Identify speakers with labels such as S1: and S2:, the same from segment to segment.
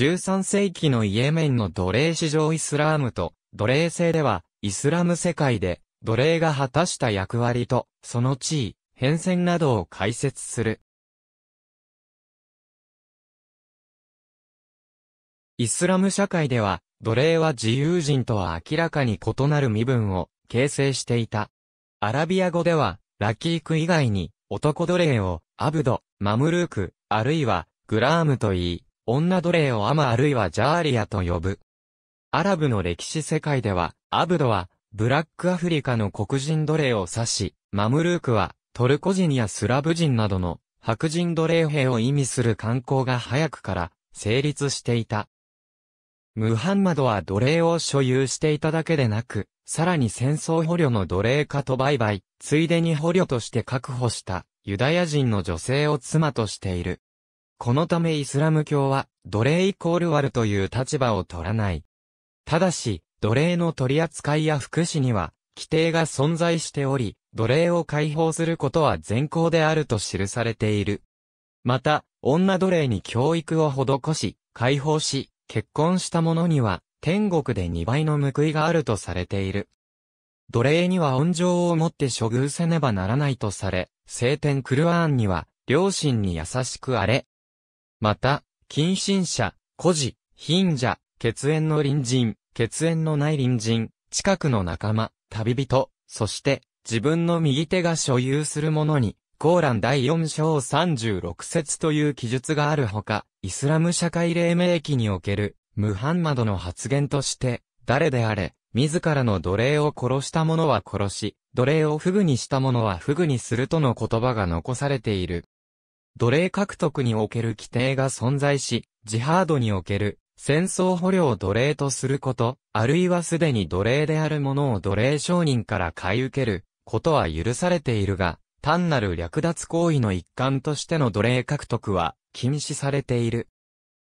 S1: 13世紀のイエメンの奴隷市場イスラームと、奴隷制では、イスラム世界で、奴隷が果たした役割と、その地位、変遷などを解説する。イスラム社会では、奴隷は自由人とは明らかに異なる身分を形成していた。アラビア語では、ラキーク以外に、男奴隷を、アブド、マムルーク、あるいは、グラームと言い、女奴隷をアマあるいはジャーリアと呼ぶ。アラブの歴史世界では、アブドは、ブラックアフリカの黒人奴隷を指し、マムルークは、トルコ人やスラブ人などの白人奴隷兵を意味する観光が早くから成立していた。ムハンマドは奴隷を所有していただけでなく、さらに戦争捕虜の奴隷化と売買、ついでに捕虜として確保したユダヤ人の女性を妻としている。このためイスラム教は、奴隷イコール悪という立場を取らない。ただし、奴隷の取り扱いや福祉には、規定が存在しており、奴隷を解放することは善行であると記されている。また、女奴隷に教育を施し、解放し、結婚した者には、天国で2倍の報いがあるとされている。奴隷には恩情をもって処遇せねばならないとされ、聖典クルアーンには、両親に優しくあれ、また、近親者、孤児、貧者、血縁の隣人、血縁のない隣人、近くの仲間、旅人、そして、自分の右手が所有するものに、コーラン第4章36節という記述があるほか、イスラム社会黎明期における、ムハンマドの発言として、誰であれ、自らの奴隷を殺した者は殺し、奴隷をフグにした者はフグにするとの言葉が残されている。奴隷獲得における規定が存在し、ジハードにおける戦争捕虜を奴隷とすること、あるいはすでに奴隷である者を奴隷商人から買い受けることは許されているが、単なる略奪行為の一環としての奴隷獲得は禁止されている。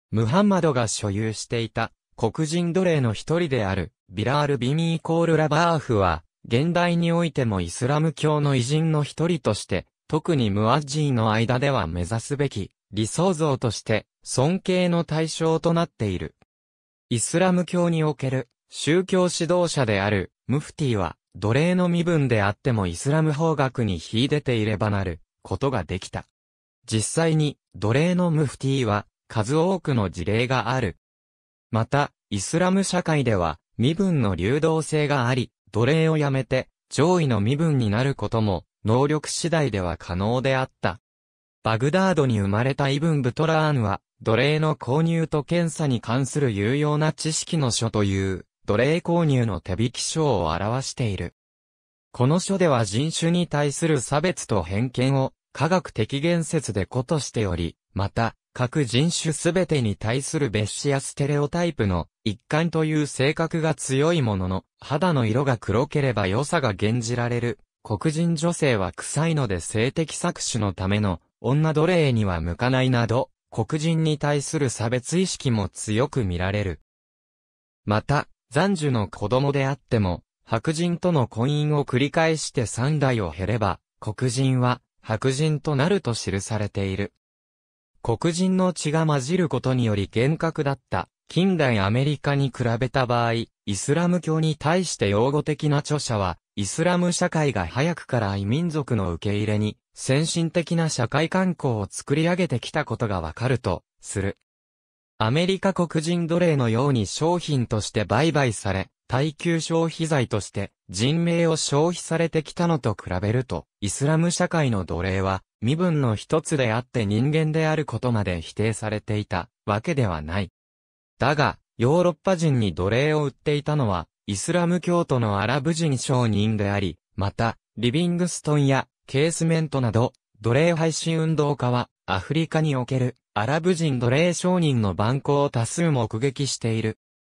S1: ムハンマドが所有していた黒人奴隷の一人であるビラール・ビミー・コール・ラバーフは、現代においてもイスラム教の偉人の一人として特にムアッジーの間では目指すべき理想像として尊敬の対象となっている。イスラム教における宗教指導者であるムフティは奴隷の身分であってもイスラム法学に秀でていればなることができた。実際に奴隷のムフティは数多くの事例がある。また、イスラム社会では身分の流動性があり、奴隷をやめて上位の身分になることも能力次第では可能であった。バグダードに生まれたイブン・ブトラーンは、奴隷の購入と検査に関する有用な知識の書という、奴隷購入の手引き書を表している。この書では人種に対する差別と偏見を科学的言説で個としており、また、各人種すべてに対する別視やステレオタイプの一貫という性格が強いものの、肌の色が黒ければ良さが減じられる黒人女性は臭いので性的搾取のための女奴隷には向かないなど、黒人に対する差別意識も強く見られる。また、残樹の子供であっても、白人との婚姻を繰り返して三代を経れば、黒人は白人となると記されている。黒人の血が混じることにより厳格だった近代アメリカに比べた場合、イスラム教に対して擁護的な著者は、イスラム社会が早くから異民族の受け入れに、先進的な社会慣行を作り上げてきたことがわかると、する。アメリカ黒人奴隷のように商品として売買され、耐久消費財として人命を消費されてきたのと比べると、イスラム社会の奴隷は身分の一つであって人間であることまで否定されていたわけではない。だが、ヨーロッパ人に奴隷を売っていたのは、イスラム教徒のアラブ人商人であり、また、リビングストンやケースメントなど、奴隷廃止運動家は、アフリカにおけるアラブ人奴隷商人の蛮行を多数目撃している。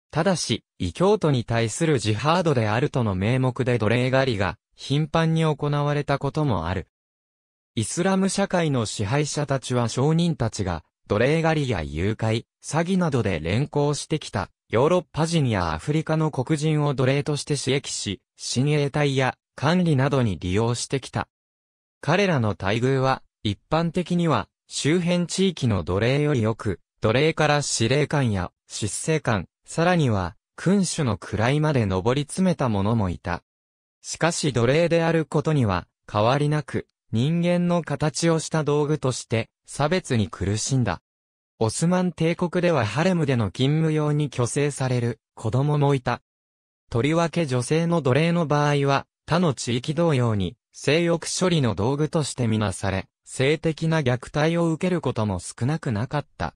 S1: ただし、異教徒に対するジハードであるとの名目で奴隷狩りが頻繁に行われたこともある。イスラム社会の支配者たちは商人たちが奴隷狩りや誘拐、詐欺などで連行してきた、ヨーロッパ人やアフリカの黒人を奴隷として刺激し、親衛隊や管理などに利用してきた。彼らの待遇は、一般的には、周辺地域の奴隷よりよく、奴隷から司令官や執政官、さらには、君主の位まで上り詰めた者もいた。しかし奴隷であることには、変わりなく、人間の形をした道具として差別に苦しんだ。オスマン帝国ではハレムでの勤務用に虚勢される子供もいた。とりわけ女性の奴隷の場合は他の地域同様に性欲処理の道具としてみなされ、性的な虐待を受けることも少なくなかった。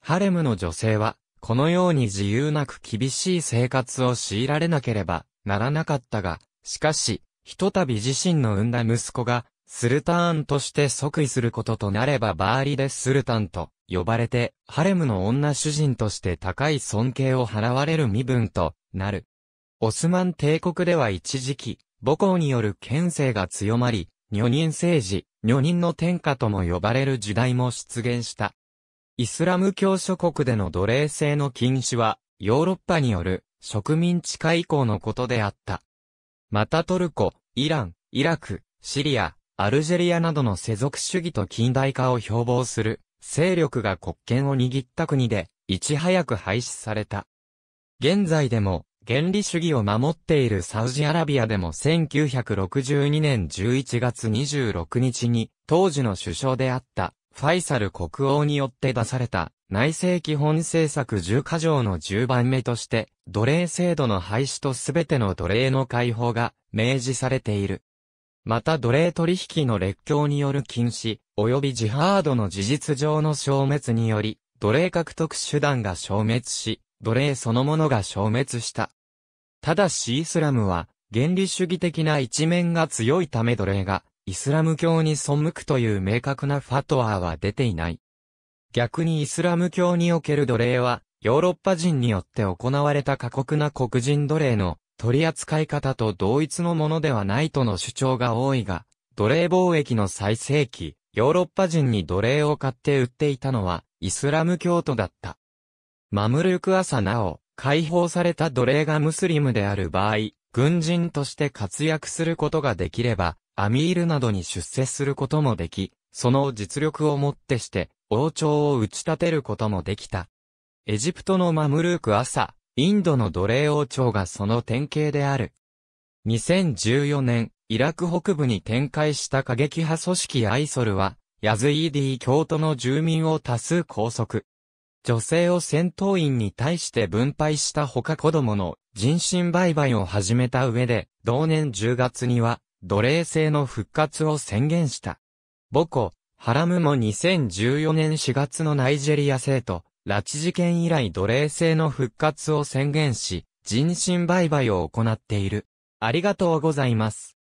S1: ハレムの女性は、このように自由なく厳しい生活を強いられなければならなかったが、しかし、ひとたび自身の産んだ息子がスルターンとして即位することとなればバーリデスルタンと呼ばれて、ハレムの女主人として高い尊敬を払われる身分となる。オスマン帝国では一時期、母校による権勢が強まり、女人政治、女人の天下とも呼ばれる時代も出現した。イスラム教諸国での奴隷制の禁止は、ヨーロッパによる植民地化以降のことであった。またトルコ、イラン、イラク、シリア、アルジェリアなどの世俗主義と近代化を標榜する勢力が国権を握った国で、いち早く廃止された。現在でも、原理主義を守っているサウジアラビアでも1962年11月26日に、当時の首相であったファイサル国王によって出された内政基本政策10か条の10番目として、奴隷制度の廃止とすべての奴隷の解放が明示されている。また奴隷取引の列強による禁止、及びジハードの事実上の消滅により、奴隷獲得手段が消滅し、奴隷そのものが消滅した。ただしイスラムは、原理主義的な一面が強いため奴隷が、イスラム教に背くという明確なファトワーは出ていない。逆にイスラム教における奴隷は、ヨーロッパ人によって行われた過酷な黒人奴隷の取り扱い方と同一のものではないとの主張が多いが、奴隷貿易の最盛期、ヨーロッパ人に奴隷を買って売っていたのは、イスラム教徒だった。マムルク朝なお、解放された奴隷がムスリムである場合、軍人として活躍することができれば、アミールなどに出世することもでき、その実力をもってして、王朝を打ち立てることもできた。エジプトのマムルーク朝、インドの奴隷王朝がその典型である。2014年、イラク北部に展開した過激派組織アイソルは、ヤズイーディ教徒の住民を多数拘束。女性を戦闘員に対して分配したほか子供の人身売買を始めた上で、同年10月には、奴隷制の復活を宣言した。母校、ハラムも2014年4月のナイジェリア生徒、拉致事件以来奴隷制の復活を宣言し、人身売買を行っている。ありがとうございます。